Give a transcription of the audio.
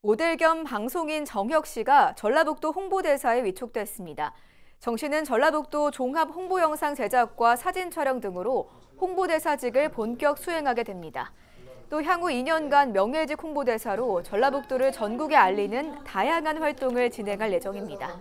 모델 겸 방송인 정혁 씨가 전라북도 홍보대사에 위촉됐습니다. 정 씨는 전라북도 종합 홍보 영상 제작과 사진 촬영 등으로 홍보대사직을 본격 수행하게 됩니다. 또 향후 2년간 명예직 홍보대사로 전라북도를 전국에 알리는 다양한 활동을 진행할 예정입니다.